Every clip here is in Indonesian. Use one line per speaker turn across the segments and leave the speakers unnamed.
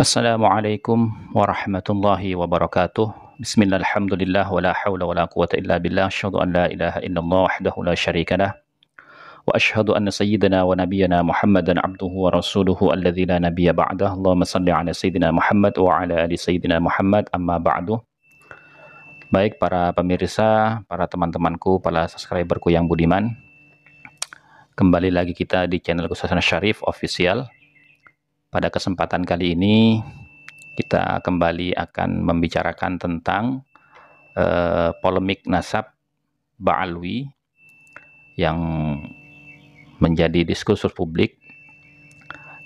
السلام عليكم ورحمة الله وبركاته بسم الله الحمد لله ولا حول ولا قوة إلا بالله أشهد أن لا إله إلا الله وحده لا شريك له وأشهد أن سيدنا ونبينا محمدا عبده ورسوله الذي لا نبي بعده اللهم صل على سيدنا محمد وعلى آل سيدنا محمد أما بعد Baik para pemirsa, para teman-temanku, para subscriberku yang budiman Kembali lagi kita di channel Kusasana Syarif Official Pada kesempatan kali ini kita kembali akan membicarakan tentang eh, polemik nasab Ba'alwi yang menjadi diskursus publik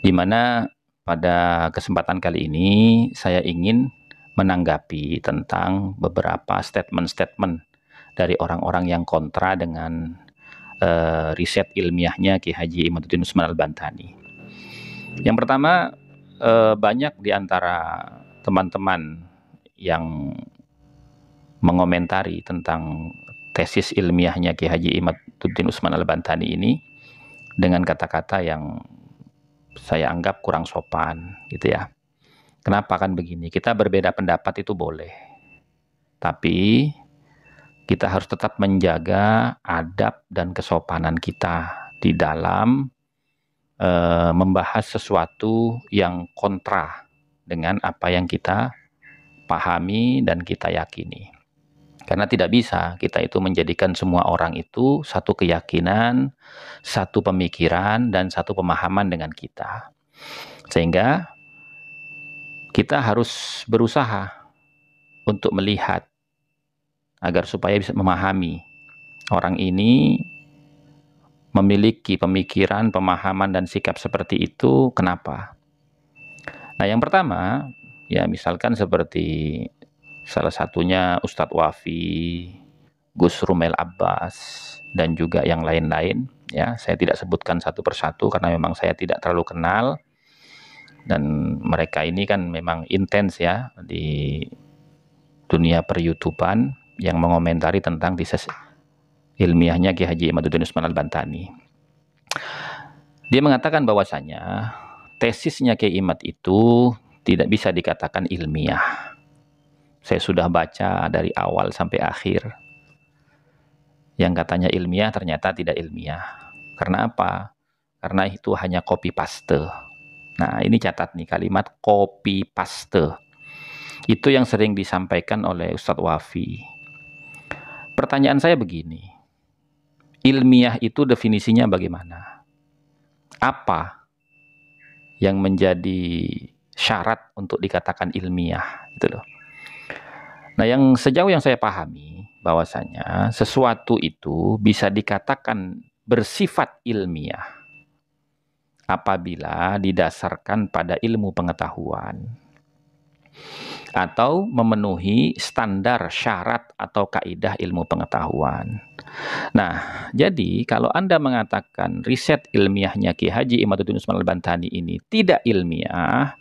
di mana pada kesempatan kali ini saya ingin menanggapi tentang beberapa statement-statement dari orang-orang yang kontra dengan uh, riset ilmiahnya Ki Haji Imaduddin Usman Al-Bantani. Yang pertama, eh, banyak di antara teman-teman yang mengomentari tentang tesis ilmiahnya Ki Haji Imatuddin Usman Al-Bantani ini dengan kata-kata yang saya anggap kurang sopan gitu ya. Kenapa kan begini? Kita berbeda pendapat itu boleh. Tapi kita harus tetap menjaga adab dan kesopanan kita di dalam e, membahas sesuatu yang kontra dengan apa yang kita pahami dan kita yakini. Karena tidak bisa kita itu menjadikan semua orang itu satu keyakinan, satu pemikiran, dan satu pemahaman dengan kita. Sehingga kita harus berusaha untuk melihat agar supaya bisa memahami orang ini memiliki pemikiran, pemahaman, dan sikap seperti itu, kenapa? Nah, yang pertama, ya misalkan seperti salah satunya Ustadz Wafi, Gus Rumel Abbas, dan juga yang lain-lain. Ya, saya tidak sebutkan satu persatu karena memang saya tidak terlalu kenal dan mereka ini kan memang intens ya di dunia per yang mengomentari tentang ilmiahnya Ki Haji Imaduddin Usman Al-Bantani. Dia mengatakan bahwasanya tesisnya Ki Imad itu tidak bisa dikatakan ilmiah. Saya sudah baca dari awal sampai akhir. Yang katanya ilmiah ternyata tidak ilmiah. Karena apa? Karena itu hanya copy paste. Nah, ini catat nih kalimat copy paste. Itu yang sering disampaikan oleh Ustadz Wafi. Pertanyaan saya begini, ilmiah itu definisinya bagaimana? Apa yang menjadi syarat untuk dikatakan ilmiah itu loh. Nah, yang sejauh yang saya pahami bahwasanya sesuatu itu bisa dikatakan bersifat ilmiah apabila didasarkan pada ilmu pengetahuan atau memenuhi standar syarat atau kaidah ilmu pengetahuan. Nah, jadi kalau Anda mengatakan riset ilmiahnya Ki Haji Imaduddin Usman Al-Bantani ini tidak ilmiah,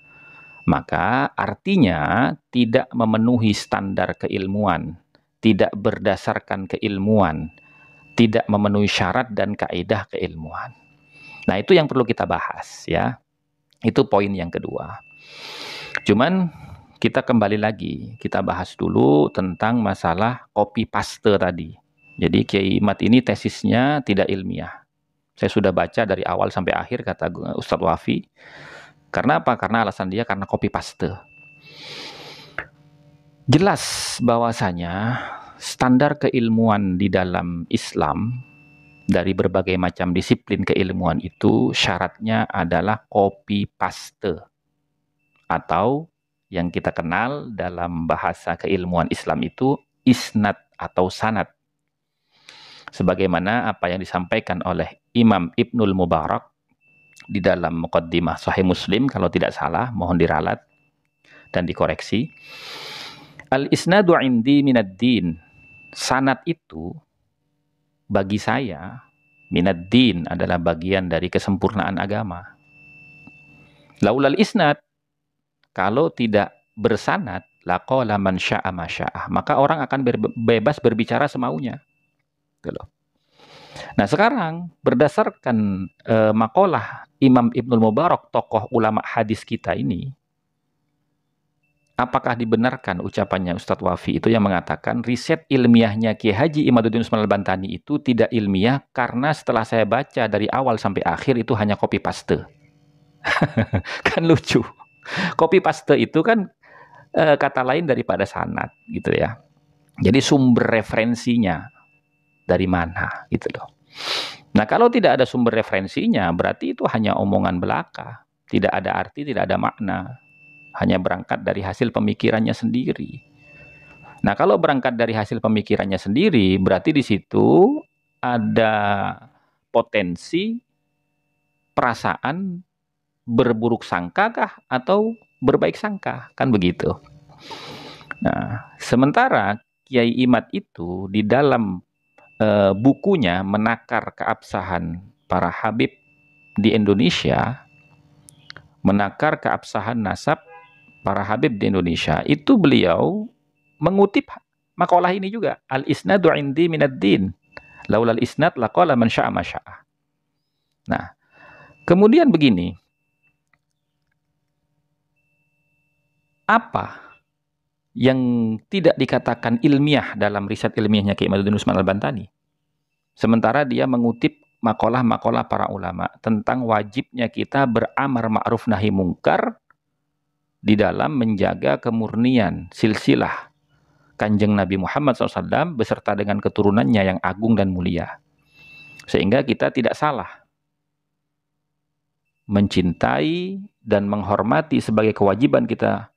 maka artinya tidak memenuhi standar keilmuan, tidak berdasarkan keilmuan, tidak memenuhi syarat dan kaidah keilmuan. Nah, itu yang perlu kita bahas ya. Itu poin yang kedua. Cuman kita kembali lagi, kita bahas dulu tentang masalah copy paste tadi. Jadi Kiai Imat ini tesisnya tidak ilmiah. Saya sudah baca dari awal sampai akhir kata Ustadz Wafi. Karena apa? Karena alasan dia karena copy paste. Jelas bahwasanya standar keilmuan di dalam Islam dari berbagai macam disiplin keilmuan itu syaratnya adalah copy paste atau yang kita kenal dalam bahasa keilmuan Islam itu isnat atau sanat, Sebagaimana apa yang disampaikan oleh Imam Ibnul Mubarak di dalam Muqaddimah Sahih Muslim kalau tidak salah mohon diralat dan dikoreksi. Al isnadu indi minad din. sanat itu bagi saya minad din adalah bagian dari kesempurnaan agama. Laulal isnad kalau tidak bersanat laqala man syaa masyaa maka orang akan bebas berbicara semaunya gitu loh nah sekarang berdasarkan e, eh, makalah Imam Ibnul Mubarak tokoh ulama hadis kita ini apakah dibenarkan ucapannya Ustadz Wafi itu yang mengatakan riset ilmiahnya Kiai Haji Imaduddin Usman Al-Bantani itu tidak ilmiah karena setelah saya baca dari awal sampai akhir itu hanya copy paste kan lucu Copy paste itu kan e, kata lain daripada sanat gitu ya. Jadi sumber referensinya dari mana gitu loh. Nah, kalau tidak ada sumber referensinya, berarti itu hanya omongan belaka, tidak ada arti, tidak ada makna. Hanya berangkat dari hasil pemikirannya sendiri. Nah, kalau berangkat dari hasil pemikirannya sendiri, berarti di situ ada potensi perasaan berburuk sangka kah atau berbaik sangka kan begitu. Nah, sementara Kiai Imat itu di dalam e, bukunya menakar keabsahan para Habib di Indonesia, menakar keabsahan nasab para Habib di Indonesia, itu beliau mengutip makalah ini juga, al isnadu indi minad din. Laulal isnad laqala man syaa Nah, kemudian begini, apa yang tidak dikatakan ilmiah dalam riset ilmiahnya Kiai Maduddin Usman Al-Bantani. Sementara dia mengutip makalah-makalah para ulama tentang wajibnya kita beramar ma'ruf nahi mungkar di dalam menjaga kemurnian silsilah kanjeng Nabi Muhammad SAW beserta dengan keturunannya yang agung dan mulia. Sehingga kita tidak salah mencintai dan menghormati sebagai kewajiban kita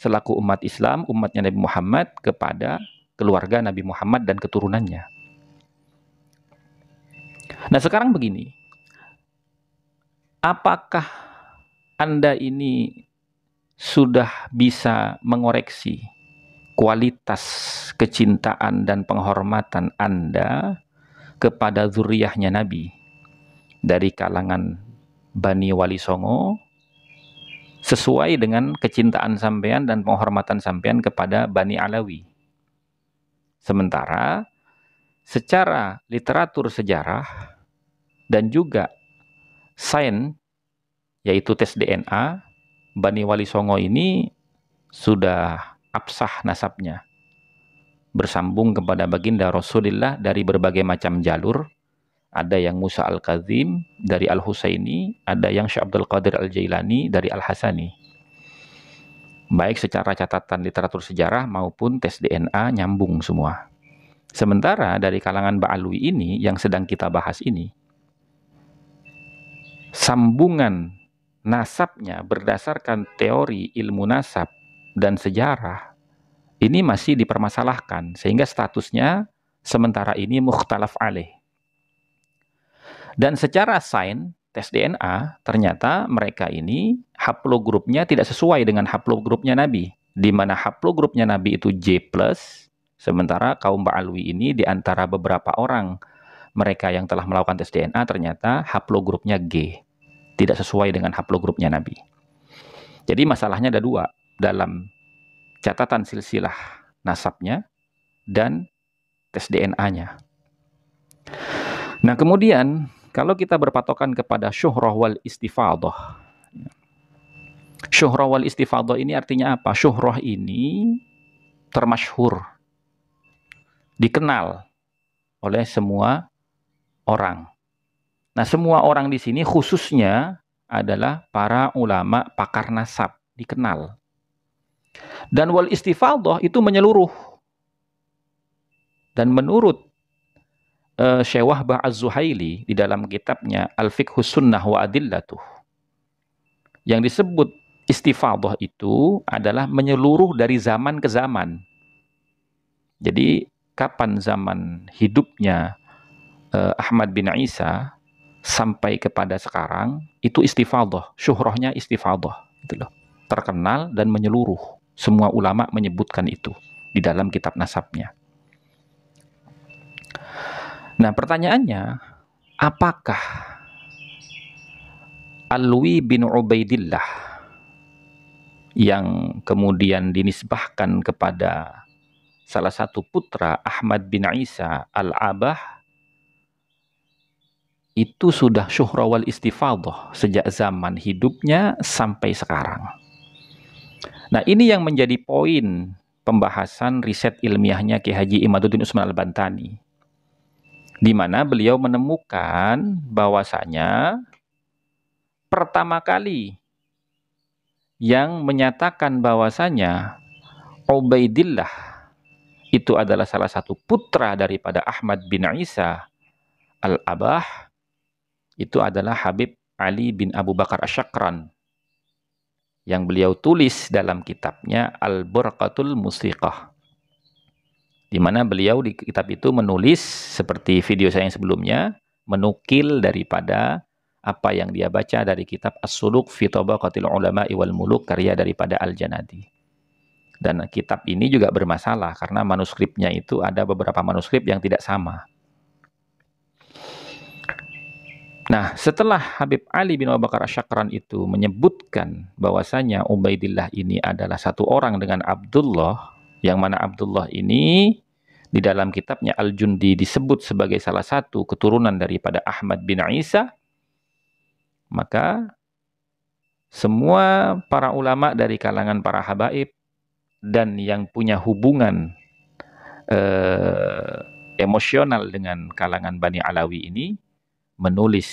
selaku umat Islam, umatnya Nabi Muhammad kepada keluarga Nabi Muhammad dan keturunannya. Nah, sekarang begini. Apakah Anda ini sudah bisa mengoreksi kualitas kecintaan dan penghormatan Anda kepada zuriyahnya Nabi dari kalangan Bani Wali Songo, sesuai dengan kecintaan sampean dan penghormatan sampean kepada Bani Alawi. Sementara secara literatur sejarah dan juga sains yaitu tes DNA Bani Wali Songo ini sudah absah nasabnya bersambung kepada baginda Rasulullah dari berbagai macam jalur ada yang Musa Al-Kazim dari Al-Husaini, ada yang Syekh Abdul Qadir Al-Jailani dari Al-Hasani. Baik secara catatan literatur sejarah maupun tes DNA nyambung semua. Sementara dari kalangan Ba'alwi ini yang sedang kita bahas ini, sambungan nasabnya berdasarkan teori ilmu nasab dan sejarah ini masih dipermasalahkan sehingga statusnya sementara ini mukhtalaf alih dan secara sign tes DNA ternyata mereka ini haplogrupnya tidak sesuai dengan haplogrupnya Nabi. Di mana haplogrupnya Nabi itu J+, sementara kaum Ba'alwi ini di antara beberapa orang mereka yang telah melakukan tes DNA ternyata haplogrupnya G. Tidak sesuai dengan haplogrupnya Nabi. Jadi masalahnya ada dua dalam catatan silsilah nasabnya dan tes DNA-nya. Nah, kemudian kalau kita berpatokan kepada syuhrah wal istifadah. Ya. Syuhrah wal istifadah ini artinya apa? Syuhrah ini termasyhur. Dikenal oleh semua orang. Nah, semua orang di sini khususnya adalah para ulama pakar nasab, dikenal. Dan wal istifadah itu menyeluruh. Dan menurut uh, eh, Syekh Wahbah Az-Zuhaili di dalam kitabnya Al-Fiqhus Sunnah wa Adillatuh yang disebut istifadah itu adalah menyeluruh dari zaman ke zaman. Jadi kapan zaman hidupnya eh, Ahmad bin Isa sampai kepada sekarang itu istifadah, syuhrohnya istifadah gitu loh. Terkenal dan menyeluruh. Semua ulama menyebutkan itu di dalam kitab nasabnya. Nah, pertanyaannya, apakah Alwi bin Ubaidillah yang kemudian dinisbahkan kepada salah satu putra Ahmad bin Isa Al-Abah itu sudah syuhrawal istifadah sejak zaman hidupnya sampai sekarang. Nah ini yang menjadi poin pembahasan riset ilmiahnya Ki Haji Imaduddin Usman Al-Bantani di mana beliau menemukan bahwasanya pertama kali yang menyatakan bahwasanya Ubaidillah itu adalah salah satu putra daripada Ahmad bin Isa Al-Abah itu adalah Habib Ali bin Abu Bakar Asyakran yang beliau tulis dalam kitabnya Al-Burqatul Musiqah di mana beliau di kitab itu menulis seperti video saya yang sebelumnya menukil daripada apa yang dia baca dari kitab As-Suluk fi Tabaqatil Ulama Iwal Muluk karya daripada Al-Janadi. Dan kitab ini juga bermasalah karena manuskripnya itu ada beberapa manuskrip yang tidak sama. Nah, setelah Habib Ali bin Abu Bakar Asyakran itu menyebutkan bahwasanya Ubaidillah ini adalah satu orang dengan Abdullah yang mana Abdullah ini di dalam kitabnya Al-Jundi disebut sebagai salah satu keturunan daripada Ahmad bin Isa, maka semua para ulama dari kalangan para habaib dan yang punya hubungan eh, emosional dengan kalangan Bani Alawi ini menulis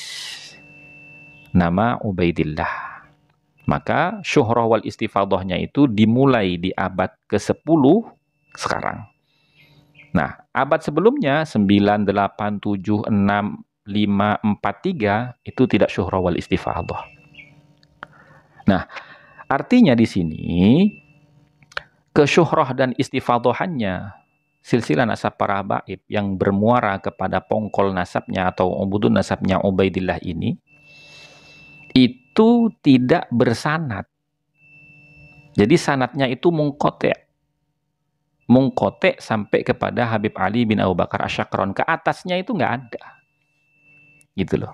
nama Ubaidillah maka syuhrah wal istifadahnya itu dimulai di abad ke-10 sekarang. Nah, abad sebelumnya 9, 8, 7, 6, 5, 4, 3 itu tidak syuhrah wal istifadah. Nah, artinya di sini kesyuhrah dan istifadahannya silsilah nasab para baib yang bermuara kepada pongkol nasabnya atau umbudun nasabnya Ubaidillah ini itu itu tidak bersanat. Jadi sanatnya itu mungkote. Mungkote sampai kepada Habib Ali bin Abu Bakar Asyakron. Ke atasnya itu nggak ada. Gitu loh.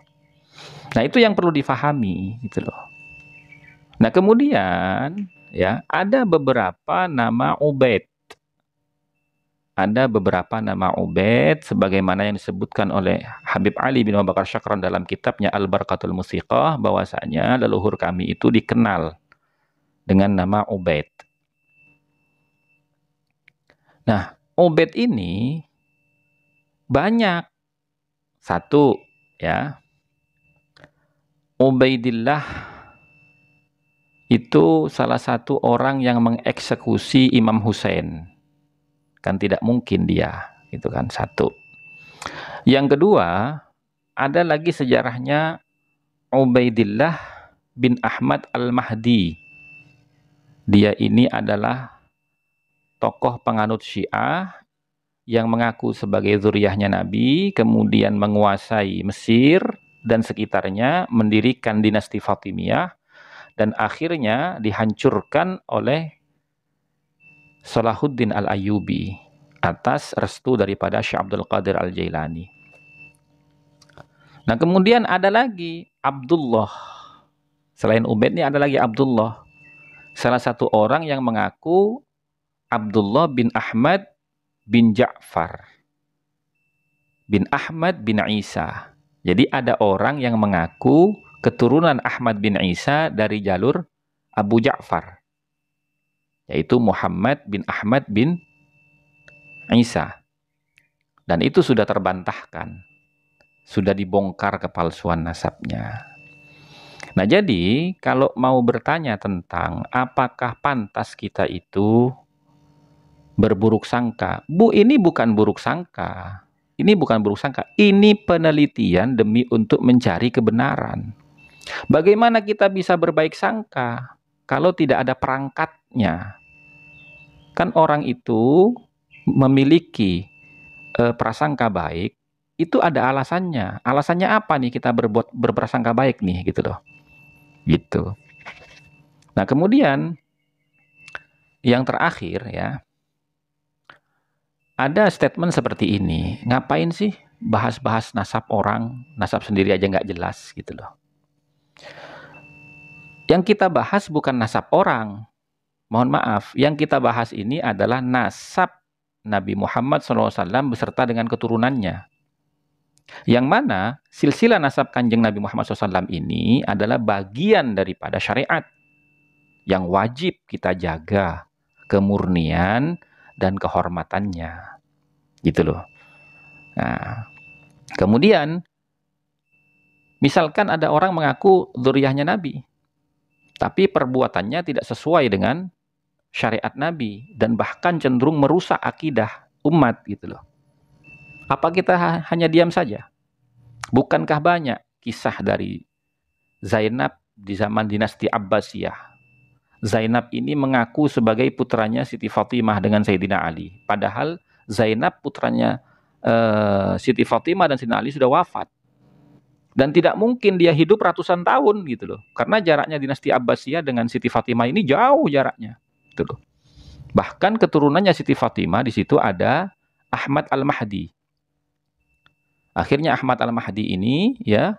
Nah itu yang perlu difahami gitu loh. Nah kemudian ya ada beberapa nama Ubaid ada beberapa nama Ubaid sebagaimana yang disebutkan oleh Habib Ali bin Abu Bakar Syakran dalam kitabnya Al-Barakatul Musiqah bahwasanya leluhur kami itu dikenal dengan nama Ubaid. Nah, Ubaid ini banyak. Satu ya. Ubaidillah itu salah satu orang yang mengeksekusi Imam Hussein kan tidak mungkin dia itu kan satu yang kedua ada lagi sejarahnya Ubaidillah bin Ahmad al-Mahdi dia ini adalah tokoh penganut Syiah yang mengaku sebagai zuriyahnya Nabi, kemudian menguasai Mesir dan sekitarnya, mendirikan dinasti Fatimiyah, dan akhirnya dihancurkan oleh Salahuddin al Ayubi atas restu daripada Syekh Abdul Qadir Al-Jailani. Nah, kemudian ada lagi Abdullah. Selain Ubed ini ada lagi Abdullah. Salah satu orang yang mengaku Abdullah bin Ahmad bin Ja'far bin Ahmad bin Isa. Jadi ada orang yang mengaku keturunan Ahmad bin Isa dari jalur Abu Ja'far yaitu Muhammad bin Ahmad bin Isa. Dan itu sudah terbantahkan. Sudah dibongkar kepalsuan nasabnya. Nah, jadi kalau mau bertanya tentang apakah pantas kita itu berburuk sangka. Bu, ini bukan buruk sangka. Ini bukan buruk sangka. Ini penelitian demi untuk mencari kebenaran. Bagaimana kita bisa berbaik sangka kalau tidak ada perangkat sifatnya. Kan orang itu memiliki e, prasangka baik itu ada alasannya. Alasannya apa nih kita berbuat berprasangka baik nih gitu loh. Gitu. Nah, kemudian yang terakhir ya. Ada statement seperti ini. Ngapain sih bahas-bahas nasab orang, nasab sendiri aja nggak jelas gitu loh. Yang kita bahas bukan nasab orang, Mohon maaf, yang kita bahas ini adalah nasab Nabi Muhammad SAW beserta dengan keturunannya. Yang mana silsilah nasab kanjeng Nabi Muhammad SAW ini adalah bagian daripada syariat yang wajib kita jaga kemurnian dan kehormatannya. Gitu loh. Nah, kemudian misalkan ada orang mengaku zuriyahnya Nabi, tapi perbuatannya tidak sesuai dengan syariat Nabi dan bahkan cenderung merusak akidah umat gitu loh. Apa kita hanya diam saja? Bukankah banyak kisah dari Zainab di zaman dinasti Abbasiyah? Zainab ini mengaku sebagai putranya Siti Fatimah dengan Sayyidina Ali. Padahal Zainab putranya uh, Siti Fatimah dan Sayyidina Ali sudah wafat. Dan tidak mungkin dia hidup ratusan tahun gitu loh. Karena jaraknya dinasti Abbasiyah dengan Siti Fatimah ini jauh jaraknya gitu loh. Bahkan keturunannya Siti Fatimah di situ ada Ahmad Al-Mahdi. Akhirnya Ahmad Al-Mahdi ini ya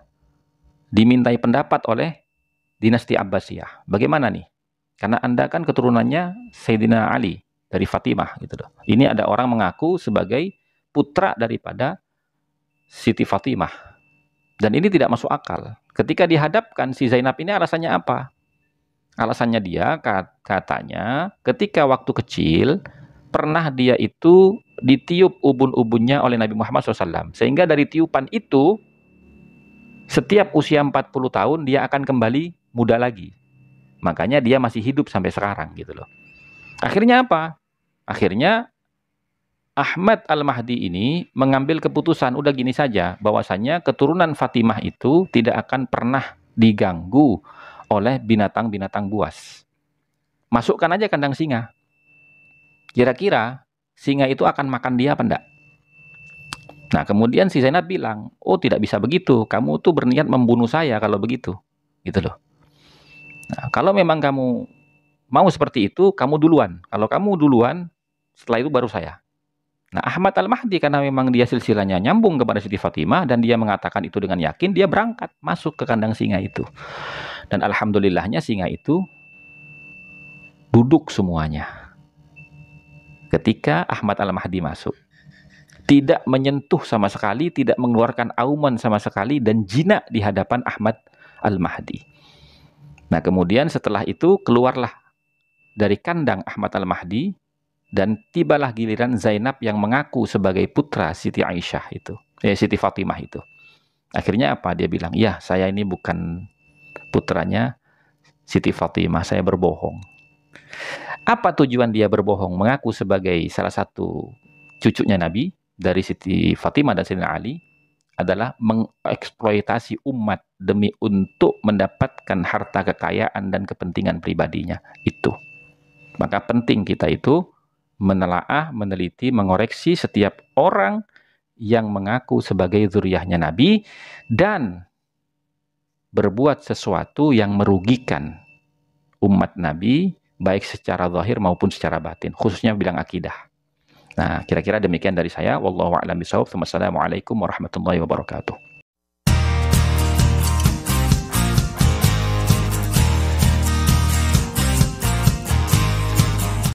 dimintai pendapat oleh dinasti Abbasiyah. Bagaimana nih? Karena Anda kan keturunannya Sayyidina Ali dari Fatimah gitu loh. Ini ada orang mengaku sebagai putra daripada Siti Fatimah. Dan ini tidak masuk akal. Ketika dihadapkan si Zainab ini alasannya apa? Alasannya dia katanya ketika waktu kecil pernah dia itu ditiup ubun-ubunnya oleh Nabi Muhammad SAW. Sehingga dari tiupan itu setiap usia 40 tahun dia akan kembali muda lagi. Makanya dia masih hidup sampai sekarang gitu loh. Akhirnya apa? Akhirnya Ahmad Al-Mahdi ini mengambil keputusan udah gini saja bahwasanya keturunan Fatimah itu tidak akan pernah diganggu oleh binatang-binatang buas. Masukkan aja kandang singa. Kira-kira singa itu akan makan dia apa enggak? Nah, kemudian si Zainab bilang, "Oh, tidak bisa begitu. Kamu tuh berniat membunuh saya kalau begitu." Gitu loh. Nah, kalau memang kamu mau seperti itu, kamu duluan. Kalau kamu duluan, setelah itu baru saya. Nah, Ahmad Al-Mahdi karena memang dia silsilanya nyambung kepada Siti Fatimah dan dia mengatakan itu dengan yakin, dia berangkat masuk ke kandang singa itu. Dan alhamdulillahnya singa itu duduk semuanya. Ketika Ahmad Al-Mahdi masuk, tidak menyentuh sama sekali, tidak mengeluarkan auman sama sekali dan jinak di hadapan Ahmad Al-Mahdi. Nah, kemudian setelah itu keluarlah dari kandang Ahmad Al-Mahdi dan tibalah giliran Zainab yang mengaku sebagai putra Siti Aisyah itu, eh, Siti Fatimah itu. Akhirnya apa dia bilang? "Ya, saya ini bukan putranya Siti Fatimah, saya berbohong. Apa tujuan dia berbohong? Mengaku sebagai salah satu cucunya Nabi dari Siti Fatimah dan Sina Ali adalah mengeksploitasi umat demi untuk mendapatkan harta kekayaan dan kepentingan pribadinya. Itu. Maka penting kita itu menelaah, meneliti, mengoreksi setiap orang yang mengaku sebagai zuriyahnya Nabi dan berbuat sesuatu yang merugikan umat Nabi baik secara zahir maupun secara batin khususnya bilang akidah. Nah, kira-kira demikian dari saya. Wallahu a'lam bishawab. Wassalamualaikum warahmatullahi wabarakatuh.